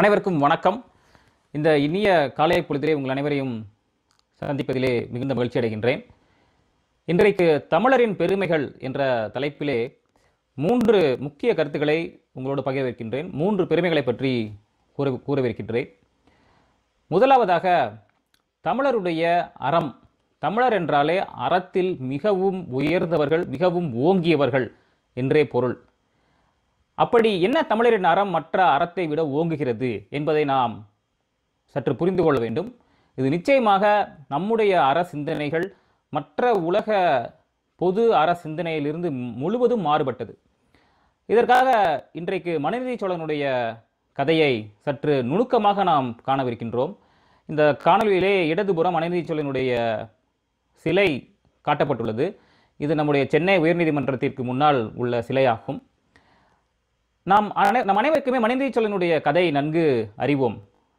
அனைவருக்கும் வணக்கம் இந்த இனிய காலை பொழுதிலே உங்கள் அனைவரையும் சந்திப்பதிலே மிகுந்த மகிழ்ச்சி அடைகின்றேன் இன்றைக்கு தமிழரின் பெருமைகள் என்ற தலைப்பிலே மூன்று முக்கிய கருத்துக்களை உங்களோடு பகிர்விருக்கின்றேன் மூன்று பெருமைகளை பற்றி கூற கூறவிருக்கின்றேன் முதலாவதாக தமிழருடைய அறம் தமிழர் என்றாலே அறத்தில் மிகவும் உயர்ந்தவர்கள் மிகவும் ஓங்கியவர்கள் என்றே பொருள் அப்படி என்ன தமிழரின் அறம் மற்ற அறத்தை விட ஓங்குகிறது என்பதை நாம் சற்று புரிந்து கொள்ள வேண்டும் இது நிச்சயமாக நம்முடைய அற சிந்தனைகள் மற்ற உலக பொது அற சிந்தனையிலிருந்து முழுவதும் மாறுபட்டது இதற்காக இன்றைக்கு மனநிதி சோழனுடைய கதையை சற்று நுணுக்கமாக நாம் காணவிருக்கின்றோம் இந்த காணொலியிலே இடதுபுறம் மனநிதி சோழனுடைய சிலை காட்டப்பட்டுள்ளது இது நம்முடைய சென்னை உயர்நீதிமன்றத்திற்கு முன்னால் உள்ள சிலையாகும் நாம் அனை நம் அனைவருக்குமே மனைந்திரி சொல்லனுடைய கதை நன்கு அறிவோம்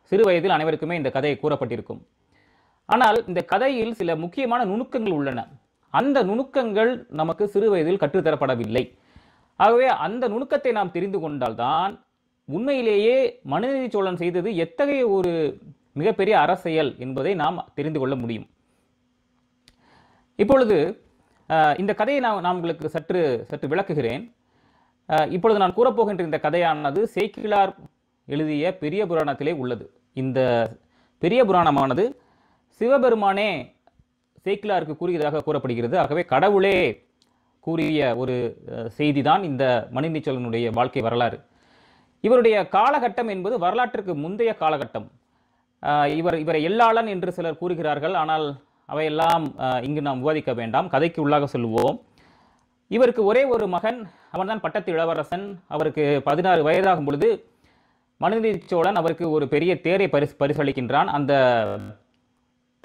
சிறு வயதில் அனைவருக்குமே இந்த கதை கூறப்பட்டிருக்கும் ஆனால் இந்த கதையில் சில முக்கியமான நுணுக்கங்கள் உள்ளன அந்த நுணுக்கங்கள் நமக்கு சிறு வயதில் கற்றுத்தரப்படவில்லை ஆகவே அந்த நுணுக்கத்தை நாம் தெரிந்து கொண்டால்தான் உண்மையிலேயே மனுநீதி சோழன் செய்தது எத்தகைய ஒரு மிகப்பெரிய அரசியல் என்பதை நாம் தெரிந்து கொள்ள முடியும் இப்பொழுது இந்த கதையை நான் நான் உங்களுக்கு சற்று சற்று விளக்குகிறேன் இப்பொழுது நான் கூறப்போகின்ற இந்த கதையானது சேக்கிழார் எழுதிய பெரிய புராணத்திலே உள்ளது இந்த பெரிய புராணமானது சிவபெருமானே சேக்கிலாருக்கு கூறியதாக கூறப்படுகிறது ஆகவே கடவுளே கூறிய ஒரு செய்தி தான் இந்த மணிநீச்சலனுடைய வாழ்க்கை வரலாறு இவருடைய காலகட்டம் என்பது வரலாற்றுக்கு முந்தைய காலகட்டம் இவர் இவரை எல்லாளன் என்று சிலர் கூறுகிறார்கள் ஆனால் அவையெல்லாம் இங்கு நாம் விவாதிக்க வேண்டாம் கதைக்கு உள்ளாக சொல்லுவோம் இவருக்கு ஒரே ஒரு மகன் அவன்தான் பட்டத்து இளவரசன் அவருக்கு பதினாறு வயதாகும் பொழுது மனுநீதி சோழன் அவருக்கு ஒரு பெரிய தேரை பரிசு பரிசளிக்கின்றான் அந்த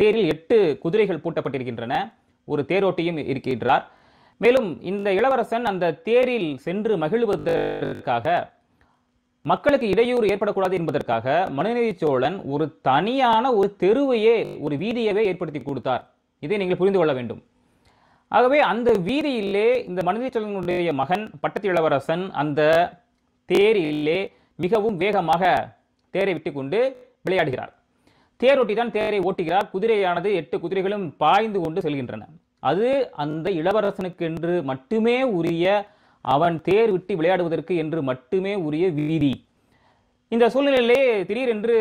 தேரில் எட்டு குதிரைகள் பூட்டப்பட்டிருக்கின்றன ஒரு தேரோட்டியும் இருக்கின்றார் மேலும் இந்த இளவரசன் அந்த தேரில் சென்று மகிழ்வதற்காக மக்களுக்கு இடையூறு ஏற்படக்கூடாது என்பதற்காக மனுநீதி சோழன் ஒரு தனியான ஒரு தெருவையே ஒரு வீதியவே ஏற்படுத்தி கொடுத்தார் இதை நீங்கள் புரிந்து கொள்ள வேண்டும் ஆகவே அந்த வீதியிலே இந்த மனிதச்சலனுடைய மகன் பட்டத்து இளவரசன் அந்த தேரிலே மிகவும் வேகமாக தேரை விட்டு கொண்டு விளையாடுகிறார் தேரொட்டி தான் தேரை ஓட்டுகிறார் குதிரையானது எட்டு குதிரைகளும் பாய்ந்து கொண்டு செல்கின்றன அது அந்த இளவரசனுக்கு என்று மட்டுமே உரிய அவன் தேர் விட்டு விளையாடுவதற்கு என்று மட்டுமே உரிய வீதி இந்த சூழ்நிலையிலே திடீரென்று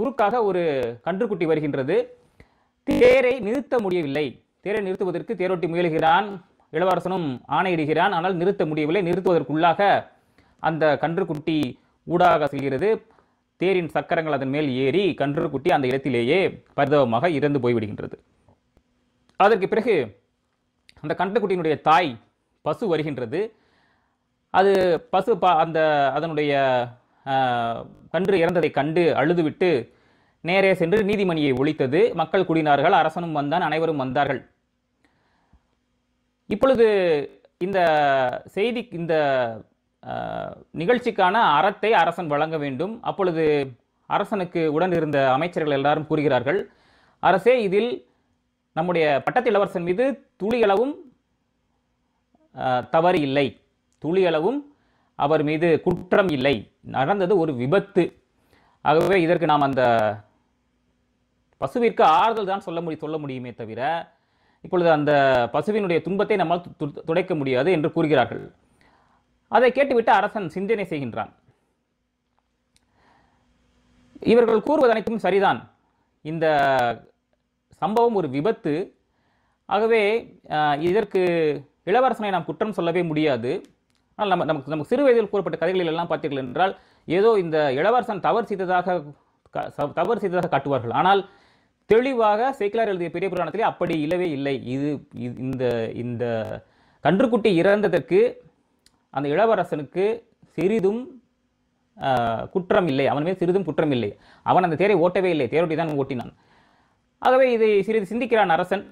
குறுக்காக ஒரு கன்றுக்குட்டி வருகின்றது தேரை நிறுத்த முடியவில்லை தேரை நிறுத்துவதற்கு தேரோட்டி முயல்கிறான் இளவரசனும் ஆணையிடுகிறான் ஆனால் நிறுத்த முடியவில்லை நிறுத்துவதற்குள்ளாக அந்த கன்றுக்குட்டி ஊடாக செல்கிறது தேரின் சக்கரங்கள் அதன் மேல் ஏறி கன்றுக்குட்டி அந்த இடத்திலேயே பரிதவமாக இறந்து போய்விடுகின்றது அதற்கு பிறகு அந்த கன்றுக்குட்டியினுடைய தாய் பசு வருகின்றது அது பசு பா அந்த அதனுடைய கன்று இறந்ததை கண்டு அழுதுவிட்டு நேரே சென்று நீதிமணியை ஒழித்தது மக்கள் குடினார்கள் அரசனும் வந்தான் அனைவரும் வந்தார்கள் இப்பொழுது இந்த செய்தி இந்த நிகழ்ச்சிக்கான அறத்தை அரசன் வழங்க வேண்டும் அப்பொழுது அரசனுக்கு உடன் இருந்த அமைச்சர்கள் எல்லாரும் கூறுகிறார்கள் அரசே இதில் நம்முடைய பட்டத்து இளவரசன் மீது துளியளவும் தவறு இல்லை துளியளவும் அவர் மீது குற்றம் இல்லை நடந்தது ஒரு விபத்து ஆகவே இதற்கு நாம் அந்த பசுவிற்கு ஆறுதல் தான் சொல்ல முடியும் சொல்ல முடியுமே தவிர இப்பொழுது அந்த பசுவினுடைய துன்பத்தை நம்மால் துடைக்க முடியாது என்று கூறுகிறார்கள் அதை கேட்டுவிட்டு அரசன் சிந்தனை செய்கின்றான் இவர்கள் கூறுவது அனைத்தும் சரிதான் இந்த சம்பவம் ஒரு விபத்து ஆகவே இதற்கு இளவரசனை நாம் குற்றம் சொல்லவே முடியாது ஆனால் நம்ம நமக்கு நமக்கு சிறு வயதில் கூறப்பட்ட கதைகளில் எல்லாம் பார்த்தீர்கள் என்றால் ஏதோ இந்த இளவரசன் தவறு செய்ததாக தவறு செய்ததாக காட்டுவார்கள் ஆனால் தெளிவாக சேக்கிலார் எழுதிய பெரிய புராணத்திலே அப்படி இல்லவே இல்லை இது இந்த இந்த கன்றுக்குட்டி இறந்ததற்கு அந்த இளவரசனுக்கு சிறிதும் குற்றம் இல்லை அவன் மேல் சிறிதும் குற்றம் இல்லை அவன் அந்த தேரை ஓட்டவே இல்லை தேரோட்டி தான் ஓட்டினான் ஆகவே இதை சிறிது சிந்திக்கிறான் அரசன்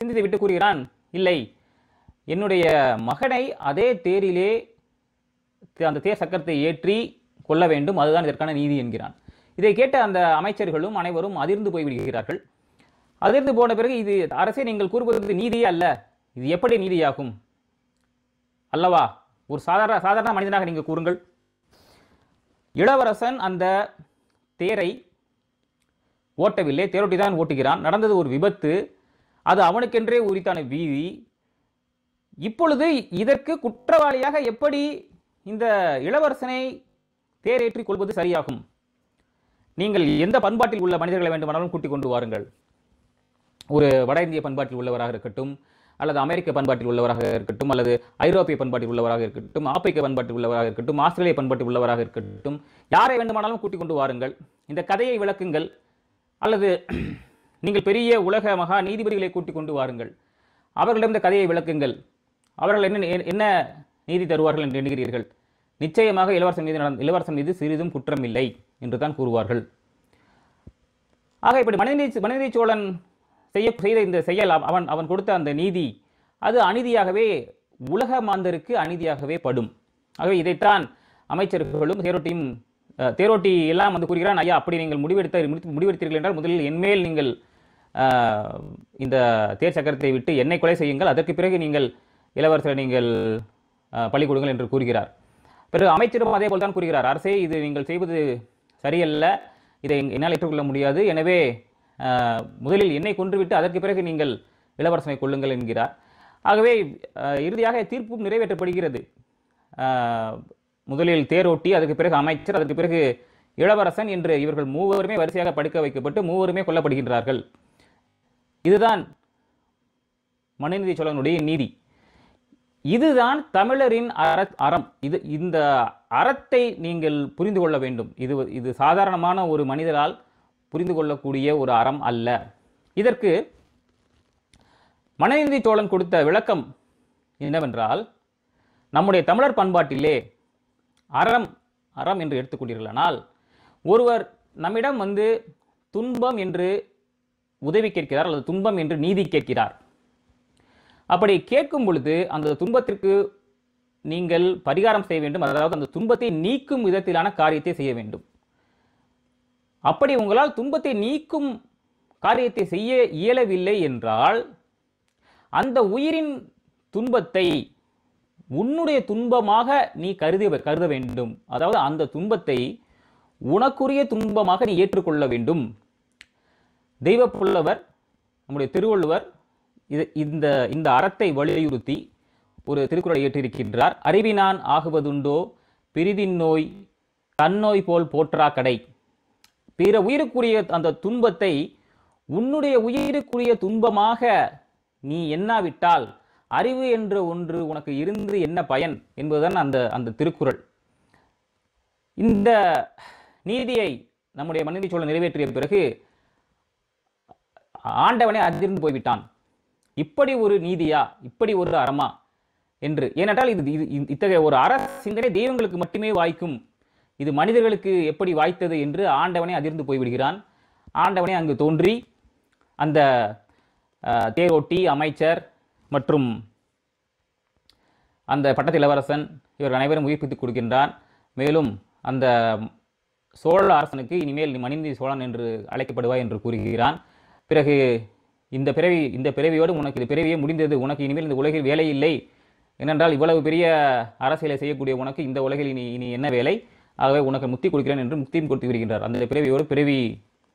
சிந்தித்து விட்டு கூறுகிறான் இல்லை என்னுடைய மகனை அதே தேரிலே அந்த தேர் சக்கரத்தை ஏற்றி கொள்ள வேண்டும் அதுதான் இதற்கான நீதி என்கிறான் இதை கேட்ட அந்த அமைச்சர்களும் அனைவரும் அதிர்ந்து போய்விடுகிறார்கள் அதிர்ந்து போன பிறகு இது அரசே நீங்கள் கூறுவது நீதியே அல்ல இது எப்படி நீதியாகும் அல்லவா ஒரு சாதாரண சாதாரண மனிதனாக நீங்கள் கூறுங்கள் இளவரசன் அந்த தேரை ஓட்டவில்லை தேரோட்டி தான் ஓட்டுகிறான் நடந்தது ஒரு விபத்து அது அவனுக்கென்றே உரித்தான வீதி இப்பொழுது இதற்கு குற்றவாளியாக எப்படி இந்த இளவரசனை தேரேற்றிக் கொள்வது சரியாகும் நீங்கள் எந்த பண்பாட்டில் உள்ள மனிதர்களை வேண்டுமானாலும் கூட்டிக் கொண்டு வாருங்கள் ஒரு வட இந்திய பண்பாட்டில் உள்ளவராக இருக்கட்டும் அல்லது அமெரிக்க பண்பாட்டில் உள்ளவராக இருக்கட்டும் அல்லது ஐரோப்பிய பண்பாட்டில் உள்ளவராக இருக்கட்டும் ஆப்பிரிக்க பண்பாட்டில் உள்ளவராக இருக்கட்டும் ஆஸ்திரேலிய பண்பாட்டில் உள்ளவராக இருக்கட்டும் யாரை வேண்டுமானாலும் கூட்டிக் கொண்டு வாருங்கள் இந்த கதையை விளக்குங்கள் அல்லது நீங்கள் பெரிய உலக மகா நீதிபதிகளை கூட்டிக் கொண்டு வாருங்கள் அவர்களிடம் இந்த கதையை விளக்குங்கள் அவர்கள் என்ன என்ன நீதி தருவார்கள் என்று எண்ணுகிறீர்கள் நிச்சயமாக இளவரசன் மீது இளவரசன் மீது சிறிதும் குற்றமில்லை என்று தான் கூறுவார்கள் ஆக இப்படி மனிதநீ மனிதநீ சோழன் செய்ய செய்த இந்த செயல் அவன் அவன் கொடுத்த அந்த நீதி அது அநீதியாகவே உலக மாந்தருக்கு அநீதியாகவே படும் ஆகவே இதைத்தான் அமைச்சர்களும் தேரோட்டியும் தேரோட்டி எல்லாம் வந்து கூறுகிறான் ஐயா அப்படி நீங்கள் முடிவெடுத்த முடிவெடுத்தீர்கள் என்றால் முதலில் என்மேல் நீங்கள் இந்த தேர் சக்கரத்தை விட்டு என்னை கொலை செய்யுங்கள் அதற்கு பிறகு நீங்கள் இளவரசரை நீங்கள் பழி கொடுங்கள் என்று கூறுகிறார் பிறகு அமைச்சரும் அதே போல் தான் கூறுகிறார் அரசே இது நீங்கள் செய்வது சரியல்ல இதை என்னால் ஏற்றுக்கொள்ள முடியாது எனவே முதலில் என்னை கொன்றுவிட்டு அதற்கு பிறகு நீங்கள் இளவரசனை கொள்ளுங்கள் என்கிறார் ஆகவே இறுதியாக தீர்ப்பும் நிறைவேற்றப்படுகிறது முதலில் தேரோட்டி அதற்கு பிறகு அமைச்சர் அதற்கு பிறகு இளவரசன் என்று இவர்கள் மூவருமே வரிசையாக படுக்க வைக்கப்பட்டு மூவருமே கொல்லப்படுகின்றார்கள் இதுதான் மனுநீதி சோழனுடைய நீதி இதுதான் தமிழரின் அற அறம் இது இந்த அறத்தை நீங்கள் புரிந்து கொள்ள வேண்டும் இது இது சாதாரணமான ஒரு மனிதரால் புரிந்து கொள்ளக்கூடிய ஒரு அறம் அல்ல இதற்கு மனநிதி சோழன் கொடுத்த விளக்கம் என்னவென்றால் நம்முடைய தமிழர் பண்பாட்டிலே அறம் அறம் என்று எடுத்துக்கொண்டீர்களானால் ஒருவர் நம்மிடம் வந்து துன்பம் என்று உதவி கேட்கிறார் அல்லது துன்பம் என்று நீதி கேட்கிறார் அப்படி கேட்கும் பொழுது அந்த துன்பத்திற்கு நீங்கள் பரிகாரம் செய்ய வேண்டும் அதாவது அந்த துன்பத்தை நீக்கும் விதத்திலான காரியத்தை செய்ய வேண்டும் அப்படி உங்களால் துன்பத்தை நீக்கும் காரியத்தை செய்ய இயலவில்லை என்றால் அந்த உயிரின் துன்பத்தை உன்னுடைய துன்பமாக நீ கருதி கருத வேண்டும் அதாவது அந்த துன்பத்தை உனக்குரிய துன்பமாக நீ ஏற்றுக்கொள்ள வேண்டும் தெய்வ நம்முடைய திருவள்ளுவர் இது இந்த இந்த அறத்தை வலியுறுத்தி ஒரு திருக்குறளை ஏற்றிருக்கின்றார் அறிவினான் ஆகுவதுண்டோ பிரிதின் நோய் தன்னோய் போல் போற்றா கடை பிற உயிருக்குரிய அந்த துன்பத்தை உன்னுடைய உயிருக்குரிய துன்பமாக நீ என்னாவிட்டால் அறிவு என்ற ஒன்று உனக்கு இருந்து என்ன பயன் என்பதுதான் அந்த அந்த திருக்குறள் இந்த நீதியை நம்முடைய மனைவி சோழன் நிறைவேற்றிய பிறகு ஆண்டவனே அதிர்ந்து போய்விட்டான் இப்படி ஒரு நீதியா இப்படி ஒரு அறமா என்று ஏனென்றால் இது இத்தகைய ஒரு அற சிந்தனை தெய்வங்களுக்கு மட்டுமே வாய்க்கும் இது மனிதர்களுக்கு எப்படி வாய்த்தது என்று ஆண்டவனை அதிர்ந்து போய்விடுகிறான் ஆண்டவனை அங்கு தோன்றி அந்த தேரோட்டி அமைச்சர் மற்றும் அந்த பட்டத்து இளவரசன் இவர் அனைவரும் உயிர்ப்பித்துக் கொடுக்கின்றான் மேலும் அந்த சோழ அரசனுக்கு இனிமேல் மணிந்தி சோழன் என்று அழைக்கப்படுவாய் என்று கூறுகிறான் பிறகு இந்த பிறவி இந்த பிறவியோடு உனக்கு இது பிறவியே முடிந்தது உனக்கு இனிமேல் இந்த உலகில் வேலை இல்லை ஏனென்றால் இவ்வளவு பெரிய அரசியலை செய்யக்கூடிய உனக்கு இந்த உலகில் இனி இனி என்ன வேலை ஆகவே உனக்கு முக்தி கொடுக்கிறேன் என்று முக்தியும் கொடுத்து விடுகின்றார் அந்த பிறவியோடு பிறவி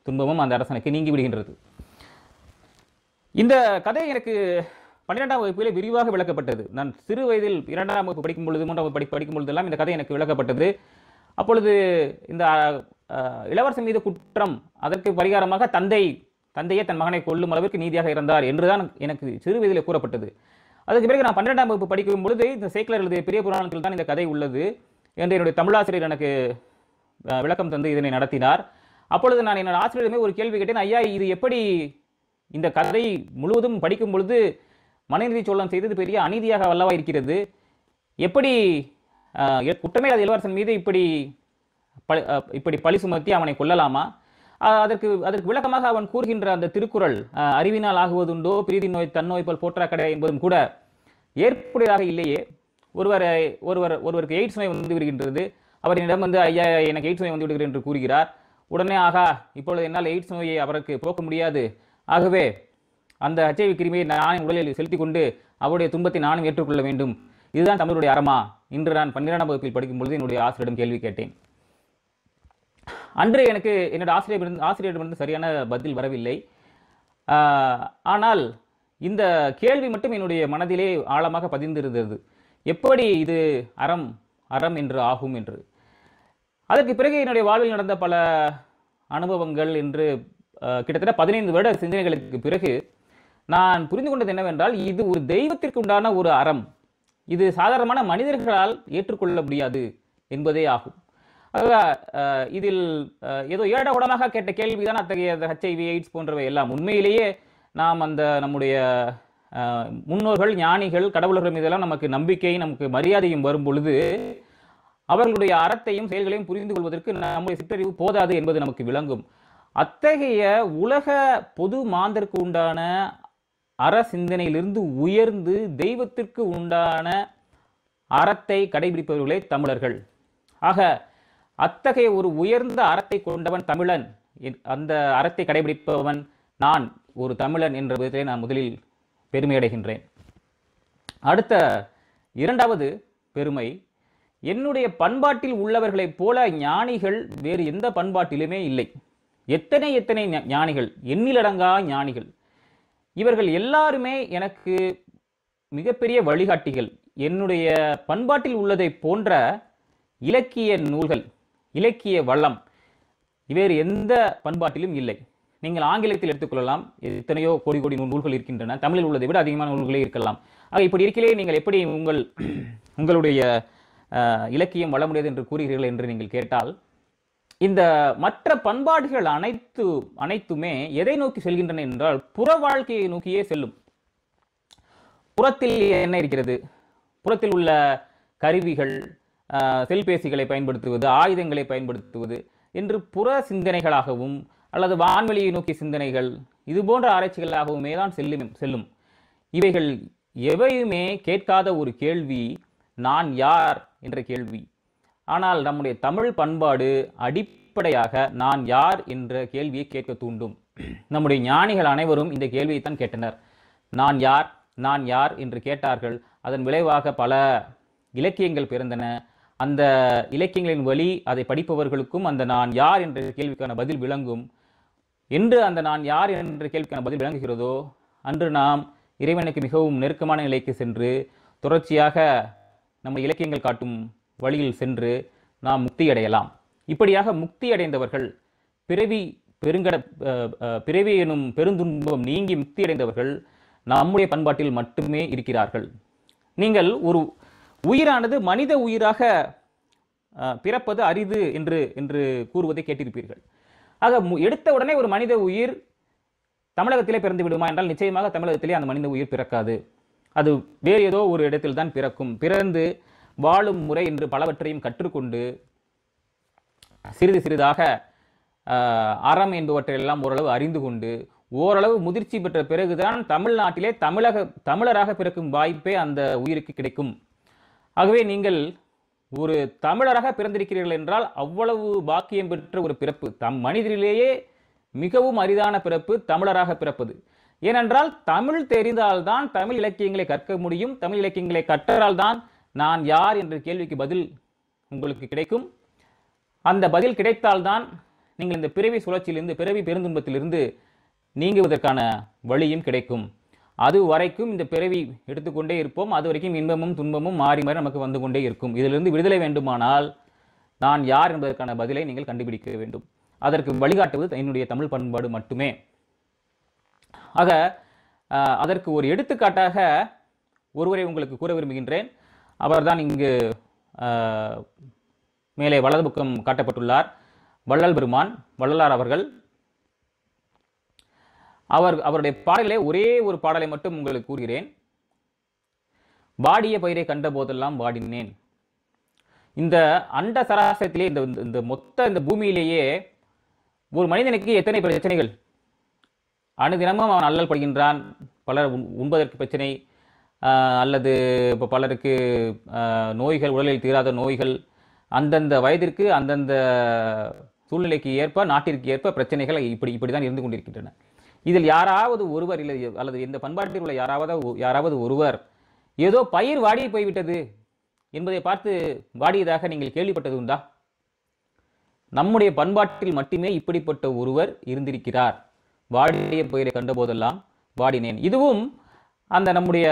துன்பமும் அந்த அரசனுக்கு நீங்கி விடுகின்றது இந்த கதை எனக்கு பன்னிரெண்டாம் வகுப்பிலே விரிவாக விளக்கப்பட்டது நான் சிறு வயதில் இரண்டாம் வகுப்பு படிக்கும் பொழுது மூன்றாம் வகுப்பு படி படிக்கும் எல்லாம் இந்த கதை எனக்கு விளக்கப்பட்டது அப்பொழுது இந்த இளவரசன் மீது குற்றம் அதற்கு பரிகாரமாக தந்தை தந்தையே தன் மகனை கொல்லும் அளவிற்கு நீதியாக இருந்தார் என்றுதான் எனக்கு சிறு வயதில் கூறப்பட்டது அதுக்கு பிறகு நான் பன்னிரெண்டாம் வகுப்பு படிக்கும் பொழுது இந்த சேக்கலர் எழுதிய பெரிய புராணத்தில் தான் இந்த கதை உள்ளது என்று என்னுடைய தமிழாசிரியர் எனக்கு விளக்கம் தந்து இதனை நடத்தினார் அப்பொழுது நான் என்னோட ஆசிரியருமே ஒரு கேள்வி கேட்டேன் ஐயா இது எப்படி இந்த கதை முழுவதும் படிக்கும் பொழுது மனநிதி சோழன் செய்தது பெரிய அநீதியாக வல்லவா இருக்கிறது எப்படி குற்றமே அது இளவரசன் மீது இப்படி இப்படி பழி சுமத்தி அவனை கொல்லலாமா அதற்கு அதற்கு விளக்கமாக அவன் கூறுகின்ற அந்த திருக்குறள் அறிவினால் ஆகுவதுண்டோ பிரீதி நோய் தன்னோய் போல் போற்றா கடை என்பதும் கூட ஏற்புடையதாக இல்லையே ஒருவர் ஒருவர் ஒருவருக்கு எய்ட்ஸ் நோய் வந்து விடுகின்றது அவரிடம் வந்து ஐயா எனக்கு எய்ட்ஸ் நோய் வந்து விடுகிறேன் என்று கூறுகிறார் உடனே ஆகா இப்பொழுது என்னால் எய்ட்ஸ் நோயை அவருக்கு போக்க முடியாது ஆகவே அந்த ஹச்ஐவி கிருமியை நானே உடலில் செலுத்தி கொண்டு அவருடைய துன்பத்தை நானும் ஏற்றுக்கொள்ள வேண்டும் இதுதான் தமிழுடைய அறமா இன்று நான் பன்னிரெண்டாம் வகுப்பில் படிக்கும் பொழுது என்னுடைய ஆசிரியரிடம் கேள்வி கேட்டேன் அன்று எனக்கு என்னோடய ஆசிரியர் ஆசிரியரிடமிருந்து சரியான பதில் வரவில்லை ஆனால் இந்த கேள்வி மட்டும் என்னுடைய மனதிலே ஆழமாக பதிந்திருந்தது எப்படி இது அறம் அறம் என்று ஆகும் என்று அதற்கு பிறகு என்னுடைய வாழ்வில் நடந்த பல அனுபவங்கள் என்று கிட்டத்தட்ட பதினைந்து வருட சிந்தனைகளுக்கு பிறகு நான் புரிந்து கொண்டது என்னவென்றால் இது ஒரு தெய்வத்திற்கு உண்டான ஒரு அறம் இது சாதாரணமான மனிதர்களால் ஏற்றுக்கொள்ள முடியாது என்பதே ஆகும் இதில் ஏதோ ஏடகுடமாக கேட்ட கேள்விதான் அத்தகைய ஹெச்ஐவி எய்ட்ஸ் போன்றவை எல்லாம் உண்மையிலேயே நாம் அந்த நம்முடைய முன்னோர்கள் ஞானிகள் கடவுளர்கள் மீதெல்லாம் நமக்கு நம்பிக்கையும் நமக்கு மரியாதையும் வரும் பொழுது அவர்களுடைய அறத்தையும் செயல்களையும் புரிந்து கொள்வதற்கு நம்முடைய சிற்றறிவு போதாது என்பது நமக்கு விளங்கும் அத்தகைய உலக பொது மாந்தருக்கு உண்டான அற சிந்தனையிலிருந்து உயர்ந்து தெய்வத்திற்கு உண்டான அறத்தை கடைபிடிப்பவர்களே தமிழர்கள் ஆக அத்தகைய ஒரு உயர்ந்த அறத்தை கொண்டவன் தமிழன் அந்த அறத்தை கடைபிடிப்பவன் நான் ஒரு தமிழன் என்ற விதத்திலே நான் முதலில் பெருமையடைகின்றேன் அடுத்த இரண்டாவது பெருமை என்னுடைய பண்பாட்டில் உள்ளவர்களைப் போல ஞானிகள் வேறு எந்த பண்பாட்டிலுமே இல்லை எத்தனை எத்தனை ஞானிகள் எண்ணிலடங்கா ஞானிகள் இவர்கள் எல்லாருமே எனக்கு மிகப்பெரிய வழிகாட்டிகள் என்னுடைய பண்பாட்டில் உள்ளதை போன்ற இலக்கிய நூல்கள் இலக்கிய வளம் வேறு எந்த பண்பாட்டிலும் இல்லை நீங்கள் ஆங்கிலத்தில் எடுத்துக்கொள்ளலாம் எத்தனையோ கோடி கோடி நூல்கள் இருக்கின்றன தமிழில் உள்ளதை விட அதிகமான நூல்களே இருக்கலாம் ஆக இப்படி இருக்கிலே நீங்கள் எப்படி உங்கள் உங்களுடைய இலக்கியம் வளமுடையது என்று கூறுகிறீர்கள் என்று நீங்கள் கேட்டால் இந்த மற்ற பண்பாடுகள் அனைத்து அனைத்துமே எதை நோக்கி செல்கின்றன என்றால் புற வாழ்க்கையை நோக்கியே செல்லும் புறத்தில் என்ன இருக்கிறது புறத்தில் உள்ள கருவிகள் செல்பேசிகளை பயன்படுத்துவது ஆயுதங்களை பயன்படுத்துவது என்று புற சிந்தனைகளாகவும் அல்லது வான்வெளியை நோக்கிய சிந்தனைகள் இது போன்ற ஆராய்ச்சிகளாகவுமே தான் செல்லும் செல்லும் இவைகள் எவையுமே கேட்காத ஒரு கேள்வி நான் யார் என்ற கேள்வி ஆனால் நம்முடைய தமிழ் பண்பாடு அடிப்படையாக நான் யார் என்ற கேள்வியை கேட்க தூண்டும் நம்முடைய ஞானிகள் அனைவரும் இந்த கேள்வியைத்தான் கேட்டனர் நான் யார் நான் யார் என்று கேட்டார்கள் அதன் விளைவாக பல இலக்கியங்கள் பிறந்தன அந்த இலக்கியங்களின் வழி அதை படிப்பவர்களுக்கும் அந்த நான் யார் என்ற கேள்விக்கான பதில் விளங்கும் என்று அந்த நான் யார் என்ற கேள்விக்கான பதில் விளங்குகிறதோ அன்று நாம் இறைவனுக்கு மிகவும் நெருக்கமான நிலைக்கு சென்று தொடர்ச்சியாக நம்ம இலக்கியங்கள் காட்டும் வழியில் சென்று நாம் முக்தி அடையலாம் இப்படியாக முக்தி அடைந்தவர்கள் பிறவி பெருங்கட பிறவி எனும் பெருந்துன்பம் நீங்கி முக்தி அடைந்தவர்கள் நம்முடைய பண்பாட்டில் மட்டுமே இருக்கிறார்கள் நீங்கள் ஒரு உயிரானது மனித உயிராக பிறப்பது அரிது என்று என்று கூறுவதை கேட்டிருப்பீர்கள் ஆக எடுத்த உடனே ஒரு மனித உயிர் தமிழகத்திலே பிறந்து விடுமா என்றால் நிச்சயமாக தமிழகத்திலே அந்த மனித உயிர் பிறக்காது அது வேறு ஏதோ ஒரு இடத்தில் தான் பிறக்கும் பிறந்து வாழும் முறை என்று பலவற்றையும் கற்றுக்கொண்டு சிறிது சிறிதாக அறம் என்பவற்றையெல்லாம் ஓரளவு அறிந்து கொண்டு ஓரளவு முதிர்ச்சி பெற்ற பிறகுதான் தமிழ்நாட்டிலே தமிழக தமிழராக பிறக்கும் வாய்ப்பே அந்த உயிருக்கு கிடைக்கும் ஆகவே நீங்கள் ஒரு தமிழராக பிறந்திருக்கிறீர்கள் என்றால் அவ்வளவு பாக்கியம் பெற்ற ஒரு பிறப்பு தம் மனிதரிலேயே மிகவும் அரிதான பிறப்பு தமிழராக பிறப்பது ஏனென்றால் தமிழ் தெரிந்தால்தான் தமிழ் இலக்கியங்களை கற்க முடியும் தமிழ் இலக்கியங்களை கற்றால் தான் நான் யார் என்ற கேள்விக்கு பதில் உங்களுக்கு கிடைக்கும் அந்த பதில் கிடைத்தால்தான் நீங்கள் இந்த பிறவி சுழற்சியிலிருந்து பிறவி பெருந்துன்பத்திலிருந்து நீங்குவதற்கான வழியும் கிடைக்கும் அது வரைக்கும் இந்த பிறவி எடுத்துக்கொண்டே இருப்போம் அது வரைக்கும் இன்பமும் துன்பமும் மாறி மாறி நமக்கு வந்து கொண்டே இருக்கும் இதிலிருந்து விடுதலை வேண்டுமானால் நான் யார் என்பதற்கான பதிலை நீங்கள் கண்டுபிடிக்க வேண்டும் அதற்கு வழிகாட்டுவது என்னுடைய தமிழ் பண்பாடு மட்டுமே ஆக அதற்கு ஒரு எடுத்துக்காட்டாக ஒருவரை உங்களுக்கு கூற விரும்புகின்றேன் அவர்தான் இங்கு மேலே வலது பக்கம் காட்டப்பட்டுள்ளார் வள்ளல் பெருமான் வள்ளலார் அவர்கள் அவர் அவருடைய பாடலே ஒரே ஒரு பாடலை மட்டும் உங்களுக்கு கூறுகிறேன் வாடிய பயிரை கண்ட போதெல்லாம் வாடினேன் இந்த அண்ட சராசரத்திலே இந்த இந்த மொத்த இந்த பூமியிலேயே ஒரு மனிதனுக்கு எத்தனை பிரச்சனைகள் தினமும் அவன் அல்லல் படுகின்றான் பலர் உண்பதற்கு பிரச்சனை அல்லது இப்போ பலருக்கு நோய்கள் உடலில் தீராத நோய்கள் அந்தந்த வயதிற்கு அந்தந்த சூழ்நிலைக்கு ஏற்ப நாட்டிற்கு ஏற்ப பிரச்சனைகள் இப்படி இப்படி தான் இருந்து கொண்டிருக்கின்றன இதில் யாராவது ஒருவர் இல்லை அல்லது இந்த பண்பாட்டில் உள்ள யாராவது யாராவது ஒருவர் ஏதோ பயிர் வாடி போய்விட்டது என்பதை பார்த்து வாடியதாக நீங்கள் கேள்விப்பட்டது உண்டா நம்முடைய பண்பாட்டில் மட்டுமே இப்படிப்பட்ட ஒருவர் இருந்திருக்கிறார் வாடிய பயிரை கண்டபோதெல்லாம் வாடினேன் இதுவும் அந்த நம்முடைய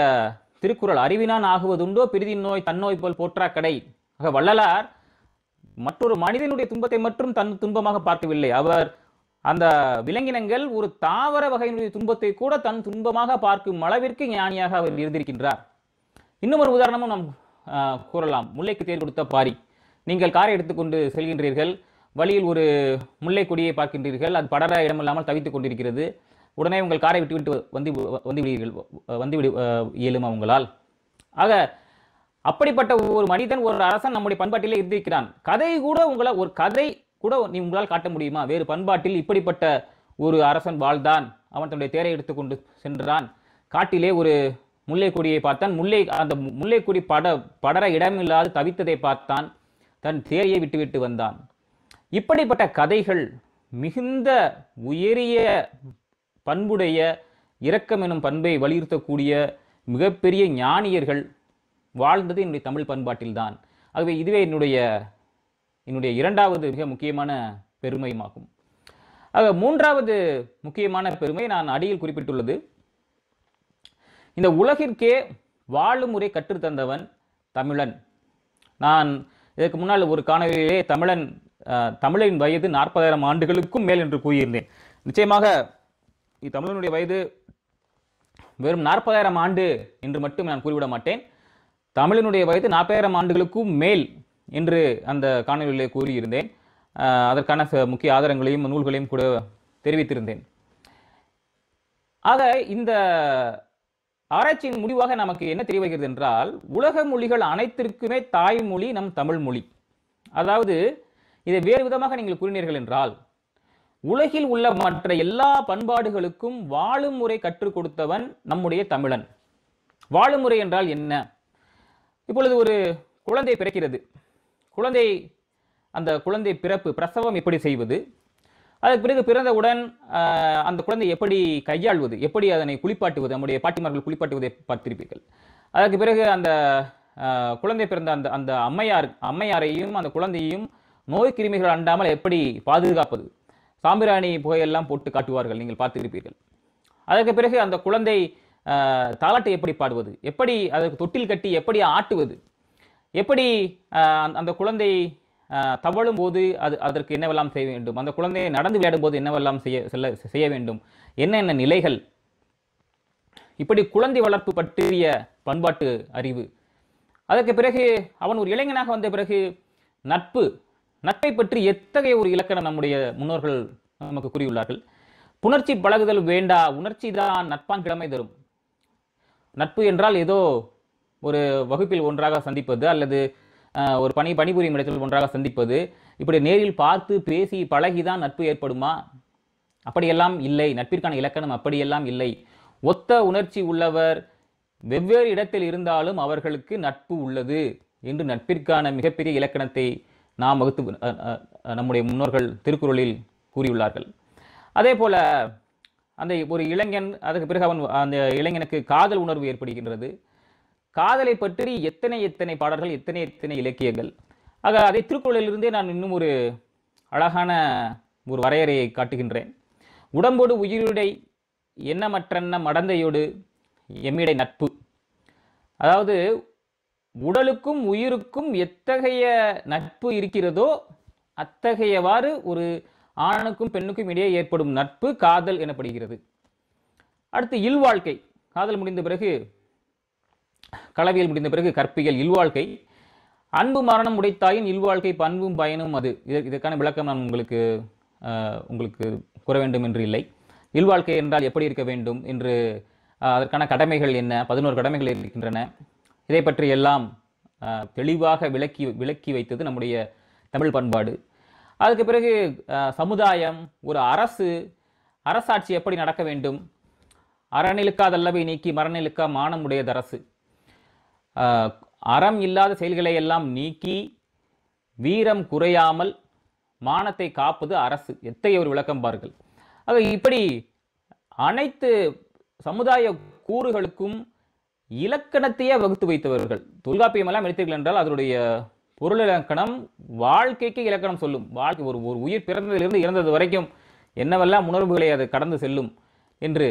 திருக்குறள் அறிவினான் ஆகுவதுண்டோ பிரிதின் நோய் தன்னோய் போல் போற்றா கடை ஆக வள்ளலார் மற்றொரு மனிதனுடைய துன்பத்தை மட்டும் தன் துன்பமாக பார்க்கவில்லை அவர் அந்த விலங்கினங்கள் ஒரு தாவர வகையினுடைய துன்பத்தை கூட தன் துன்பமாக பார்க்கும் அளவிற்கு ஞானியாக அவர் இருந்திருக்கின்றார் இன்னும் ஒரு உதாரணமும் நாம் கூறலாம் முல்லைக்கு தேர் கொடுத்த பாரி நீங்கள் காரை எடுத்துக்கொண்டு செல்கின்றீர்கள் வழியில் ஒரு முல்லை கொடியை பார்க்கின்றீர்கள் அது படர இடமில்லாமல் தவித்துக் கொண்டிருக்கிறது உடனே உங்கள் காரை விட்டு விட்டு வந்து வந்துவிடுவீர்கள் வந்துவிடு இயலுமா உங்களால் ஆக அப்படிப்பட்ட ஒரு மனிதன் ஒரு அரசன் நம்முடைய பண்பாட்டிலே இருந்திருக்கிறான் கதை கூட உங்களை ஒரு கதை கூட நீ உங்களால் காட்ட முடியுமா வேறு பண்பாட்டில் இப்படிப்பட்ட ஒரு அரசன் வாழ்ந்தான் அவன் தன்னுடைய தேரை எடுத்துக்கொண்டு சென்றான் காட்டிலே ஒரு முல்லை கொடியை பார்த்தான் முல்லை அந்த முல்லை கொடி பட படர இடமில்லாது தவித்ததை பார்த்தான் தன் தேரையை விட்டுவிட்டு வந்தான் இப்படிப்பட்ட கதைகள் மிகுந்த உயரிய பண்புடைய இரக்கம் எனும் பண்பை வலியுறுத்தக்கூடிய மிகப்பெரிய ஞானியர்கள் வாழ்ந்தது என்னுடைய தமிழ் பண்பாட்டில்தான் ஆகவே இதுவே என்னுடைய என்னுடைய இரண்டாவது மிக முக்கியமான பெருமையுமாகும் ஆக மூன்றாவது முக்கியமான பெருமை நான் அடியில் குறிப்பிட்டுள்ளது இந்த உலகிற்கே வாழும் முறை கற்றுத்தந்தவன் தமிழன் நான் இதற்கு முன்னால் ஒரு காணொலியிலே தமிழன் தமிழின் வயது நாற்பதாயிரம் ஆண்டுகளுக்கும் மேல் என்று கூறியிருந்தேன் நிச்சயமாக தமிழனுடைய வயது வெறும் நாற்பதாயிரம் ஆண்டு என்று மட்டும் நான் கூறிவிட மாட்டேன் தமிழனுடைய வயது நாற்பதாயிரம் ஆண்டுகளுக்கும் மேல் என்று அந்த காணொலியிலே கூறியிருந்தேன் அதற்கான முக்கிய ஆதாரங்களையும் நூல்களையும் கூட தெரிவித்திருந்தேன் ஆக இந்த ஆராய்ச்சியின் முடிவாக நமக்கு என்ன தெரிய வருகிறது என்றால் உலக மொழிகள் அனைத்திற்குமே தாய்மொழி நம் தமிழ் மொழி அதாவது இதை வேறு விதமாக நீங்கள் கூறினீர்கள் என்றால் உலகில் உள்ள மற்ற எல்லா பண்பாடுகளுக்கும் வாழும் முறை கற்றுக் கொடுத்தவன் நம்முடைய தமிழன் வாழும் முறை என்றால் என்ன இப்பொழுது ஒரு குழந்தை பிறக்கிறது குழந்தை அந்த குழந்தை பிறப்பு பிரசவம் எப்படி செய்வது அதற்கு பிறகு பிறந்தவுடன் அந்த குழந்தை எப்படி கையாள்வது எப்படி அதனை குளிப்பாட்டுவது நம்முடைய பாட்டிமார்கள் குளிப்பாட்டுவதை பார்த்திருப்பீர்கள் அதற்கு பிறகு அந்த குழந்தை பிறந்த அந்த அந்த அம்மையார் அம்மையாரையும் அந்த குழந்தையையும் நோய் கிருமிகள் அண்டாமல் எப்படி பாதுகாப்பது சாம்பிராணி புகையெல்லாம் போட்டு காட்டுவார்கள் நீங்கள் பார்த்திருப்பீர்கள் அதற்கு பிறகு அந்த குழந்தை தாளாட்டை எப்படி பாடுவது எப்படி அதற்கு தொட்டில் கட்டி எப்படி ஆட்டுவது எப்படி அந்த குழந்தை தவழும் போது அது அதற்கு என்னவெல்லாம் செய்ய வேண்டும் அந்த குழந்தையை நடந்து விளையாடும் போது என்னவெல்லாம் செய்ய செல்ல செய்ய வேண்டும் என்னென்ன நிலைகள் இப்படி குழந்தை வளர்ப்பு பற்றிய பண்பாட்டு அறிவு அதற்கு பிறகு அவன் ஒரு இளைஞனாக வந்த பிறகு நட்பு நட்பை பற்றி எத்தகைய ஒரு இலக்கணம் நம்முடைய முன்னோர்கள் நமக்கு கூறியுள்ளார்கள் புணர்ச்சி பழகுதல் வேண்டா உணர்ச்சி தான் நட்பான் கிழமை தரும் நட்பு என்றால் ஏதோ ஒரு வகுப்பில் ஒன்றாக சந்திப்பது அல்லது ஒரு பணி பணிபுரியும் இடத்தில் ஒன்றாக சந்திப்பது இப்படி நேரில் பார்த்து பேசி பழகிதான் நட்பு ஏற்படுமா அப்படியெல்லாம் இல்லை நட்பிற்கான இலக்கணம் அப்படியெல்லாம் இல்லை ஒத்த உணர்ச்சி உள்ளவர் வெவ்வேறு இடத்தில் இருந்தாலும் அவர்களுக்கு நட்பு உள்ளது என்று நட்பிற்கான மிகப்பெரிய இலக்கணத்தை நாம் வகுத்து நம்முடைய முன்னோர்கள் திருக்குறளில் கூறியுள்ளார்கள் அதே போல அந்த ஒரு இளைஞன் அதுக்கு பிறகு அவன் அந்த இளைஞனுக்கு காதல் உணர்வு ஏற்படுகின்றது காதலை பற்றி எத்தனை எத்தனை பாடல்கள் எத்தனை எத்தனை இலக்கியங்கள் ஆக அதை திருக்குறளிலிருந்தே நான் இன்னும் ஒரு அழகான ஒரு வரையறையை காட்டுகின்றேன் உடம்போடு உயிருடை எண்ணமற்றெண்ண மடந்தையோடு எம்மிடை நட்பு அதாவது உடலுக்கும் உயிருக்கும் எத்தகைய நட்பு இருக்கிறதோ அத்தகையவாறு ஒரு ஆணுக்கும் பெண்ணுக்கும் இடையே ஏற்படும் நட்பு காதல் எனப்படுகிறது அடுத்து இல்வாழ்க்கை காதல் முடிந்த பிறகு கலவியல் முடிந்த பிறகு கற்பியல் இல்வாழ்க்கை அன்பு மரணம் உடைத்தாயின் இல்வாழ்க்கை பண்பும் பயனும் அது இதற்கான விளக்கம் நான் உங்களுக்கு உங்களுக்கு கூற வேண்டும் என்று இல்லை இல்வாழ்க்கை என்றால் எப்படி இருக்க வேண்டும் என்று அதற்கான கடமைகள் என்ன பதினோரு கடமைகள் இருக்கின்றன இதை பற்றி எல்லாம் தெளிவாக விளக்கி விளக்கி வைத்தது நம்முடைய தமிழ் பண்பாடு அதுக்கு பிறகு சமுதாயம் ஒரு அரசு அரசாட்சி எப்படி நடக்க வேண்டும் அறநிலுக்காதல்லவை நீக்கி மரநிலுக்கா மானமுடையதரசு அறம் இல்லாத செயல்களை எல்லாம் நீக்கி வீரம் குறையாமல் மானத்தை காப்பது அரசு எத்தகைய ஒரு விளக்கம் பார்கள் ஆக இப்படி அனைத்து சமுதாய கூறுகளுக்கும் இலக்கணத்தையே வகுத்து வைத்தவர்கள் தொல்காப்பியம் எல்லாம் எடுத்தீர்கள் என்றால் அதனுடைய பொருள் இலக்கணம் வாழ்க்கைக்கு இலக்கணம் சொல்லும் வாழ்க்கை ஒரு ஒரு உயிர் பிறந்ததிலிருந்து இறந்தது வரைக்கும் என்னவெல்லாம் உணர்வுகளை அது கடந்து செல்லும் என்று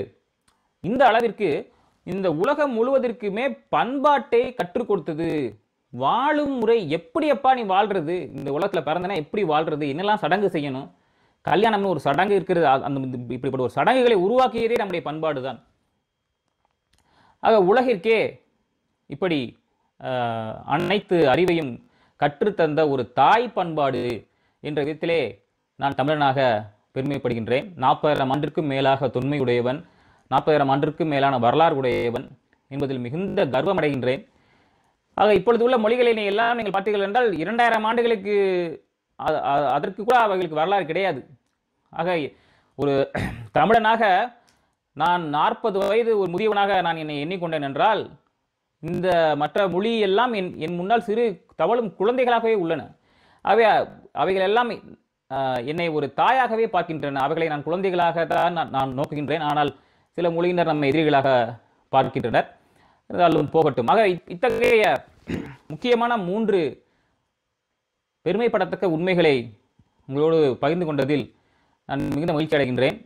இந்த அளவிற்கு இந்த உலகம் முழுவதற்குமே பண்பாட்டை கற்றுக் கொடுத்தது வாழும் முறை எப்படி எப்பா நீ வாழ்றது இந்த உலகத்தில் பிறந்தனா எப்படி வாழ்றது என்னெல்லாம் சடங்கு செய்யணும் கல்யாணம்னு ஒரு சடங்கு இருக்கிறது அந்த இப்படிப்பட்ட ஒரு சடங்குகளை உருவாக்கியதே நம்முடைய பண்பாடு தான் ஆக உலகிற்கே இப்படி அனைத்து அறிவையும் கற்றுத்தந்த ஒரு தாய் பண்பாடு என்ற விதத்திலே நான் தமிழனாக பெருமைப்படுகின்றேன் நாற்பதாயிரம் ஆண்டிற்கும் மேலாக தொன்மையுடையவன் நாற்பதாயிரம் ஆண்டிற்கும் மேலான வரலாறு உடையவன் என்பதில் மிகுந்த கர்வமடைகின்றேன் ஆக இப்பொழுது உள்ள மொழிகளை எல்லாம் நீங்கள் பார்த்தீர்கள் என்றால் இரண்டாயிரம் ஆண்டுகளுக்கு அதற்கு கூட அவர்களுக்கு வரலாறு கிடையாது ஆக ஒரு தமிழனாக நான் நாற்பது வயது ஒரு முதியவனாக நான் என்னை எண்ணிக்கொண்டேன் என்றால் இந்த மற்ற மொழி எல்லாம் என் என் முன்னால் சிறு தவழும் குழந்தைகளாகவே உள்ளன அவை அவைகள் எல்லாம் என்னை ஒரு தாயாகவே பார்க்கின்றன அவைகளை நான் குழந்தைகளாக தான் நான் நோக்குகின்றேன் ஆனால் சில மொழியினர் நம்ம எதிரிகளாக பார்க்கின்றனர் இருந்தாலும் போகட்டும் ஆக இத்தகைய முக்கியமான மூன்று பெருமைப்படத்தக்க உண்மைகளை உங்களோடு பகிர்ந்து கொண்டதில் நான் மிகுந்த மகிழ்ச்சி அடைகின்றேன்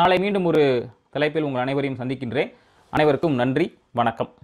நாளை மீண்டும் ஒரு தலைப்பில் உங்கள் அனைவரையும் சந்திக்கின்றேன் அனைவருக்கும் நன்றி வணக்கம்